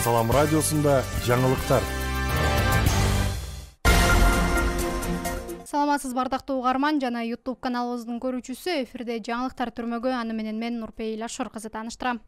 салам радиосында жаңылыктар саламатсызбы ардактуу угарман жана ютуб каналыбыздын көрүүчүсү эфирде жаңылыктар түрмөгү аны менен мен нурпейил ашор кызы тааныштырам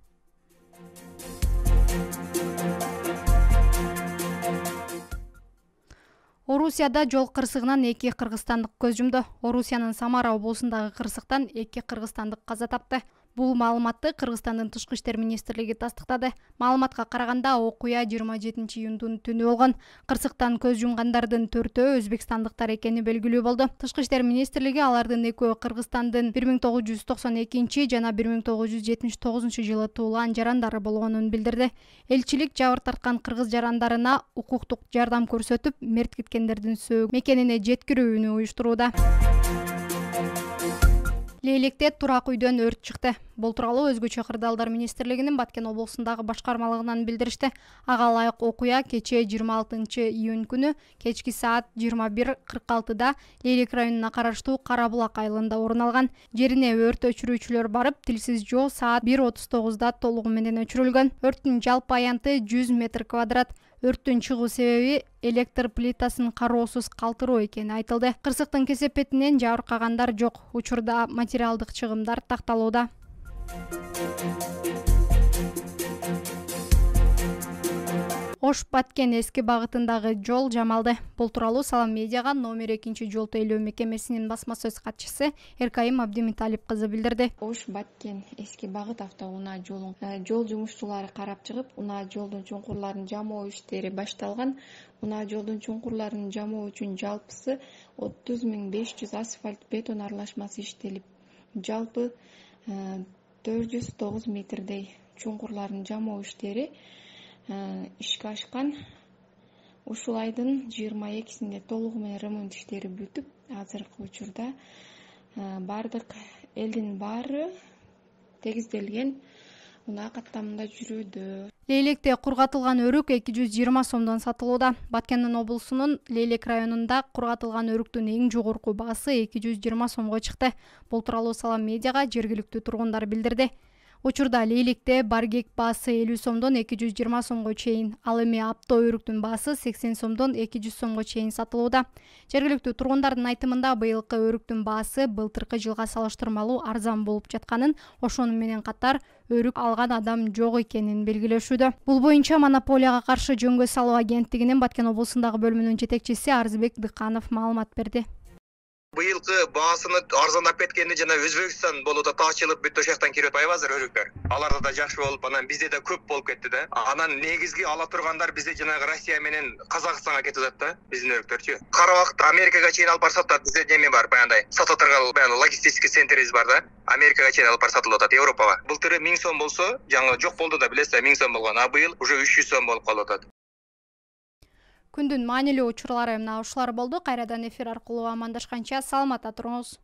орусияда жол кырсыгынан эки кыргызстандык көз жумду орусиянын самара облусундагы кырсыктан эки кыргызстандык каза тапты бул маалыматты кыргызстандын тышкы иштер министрлиги тастыктады маалыматка караганда окуя жыйырма жетинчи июндун түнү болгон кырсыктан көз жумгандардын төртөө өзбекстандыктар экени белгилүү болду тышкы иштер министрлиги алардын экөө кыргызстандын бир миң тогуз жүз токсон экинчи жана бир миң тогуз жүз жетимиш тогузунчу жылы туулган жарандары болгонун билдирди элчилик жабыр тарткан кыргыз жарандарына укуктук жардам көрсөтүп мерт кеткендердин сөөгүн мекенине жеткирүүнү уюштурууда лейлекте турак үйдөн өрт чыкты бул тууралуу өзгөчө кырдаалдар министрлигинин баткен облусундагы башкармалыгынан билдиришти ага ылайык окуя кечээ жыйырма алтынчы июнь күнү кечки саат жыйырма бир кырк алтыда лейлек районуна караштуу кара булак айылында орун алган жерине өрт өчүрүүчүлөр барып тилсиз жоо саат бир отуз тогузда толугу менен өчүрүлгөн өрттүн жалпы аянты жүз метр квадрат өрттүн чыгуу себеби электр плитасын кароосуз калтыруу экени айтылды кырсыктын кесепетинен жабыркагандар жок учурда материалдык чыгымдар такталууда ош баткен эски багытындагы жол жамалды бул тууралуу салам медиага номер экинчи жол тейлөө мекемесинин басма сөз катчысы эркайым абдимиталип кызы билдирди ош баткен эски багыт автоунаа жолун э, жол жумушчулары карап чыгып унаа жолдун чуңкурларын жамоо иштери башталган унаа жолдун чуңкурларын жамоо үчүн жалпысы отуз миң беш жүз асфальт бетон аралашмасы иштелип жалпы э, төрт жүз тогуз метрдей чуңкурларын жамоо иштери Э, ишке ашкан ушул айдын жыйырма экисинде толугу менен ремонт иштери бүтүп азыркы учурда э, баардык элдин баары тегизделген унаа каттамында жүрүүдө лейлекте кургатылган өрүк эки жүз жыйырма сомдон сатылууда баткендин облусунун лейлек районунда кургатылган өрүктүн эң жогорку баасы эки жүз жыйырма сомго чыкты бул тууралуу салам медиага жергиликтүү тургундар билдирди учурда лейлекте баргек баасы элүү сомдон эки жүз жыйырма сомго чейин ал эми апто өрүктүн баасы сексен сомдон эки жүз сомго чейин сатылууда жергиликтүү тургундардын айтымында быйылкы өрүктүн баасы былтыркы жылга салыштырмалуу арзан болуп жатканын ошону менен катар өрүк алган адам жок экенин белгилешүүдө бул боюнча монополияга каршы жөнгө салуу агенттигинин баткен облусундагы бөлүмүнүн жетекчиси арзыбек дыканов маалымат берди быйылкы баасыны арзандап кеткени жана өзбекстан болууда тачылып бүт ошол жактан кирип атпайбы азыр өрүктөр аларда да жакшы болуп анан бизде да көп болуп кетти да анан негизги ала тургандар бизде жанагы россия менен казакстанга кетип атат да биздин өрүктөрчү кара убакытта америкага чейин алып барсак да бизде неме бар баягындай сатып атырган баягы логистический центрибиз бар да америкага чейин алып барып сатылып атат европага былтыр миң сом болсо жаңы жок болду да билесиз да миң сом болгон а быйыл уже үч жүз сом болуп калып атат күндүн маанилүү учурлары мына ушулар болду кайрадан эфир аркылуу амандашканча саламатта туруңуз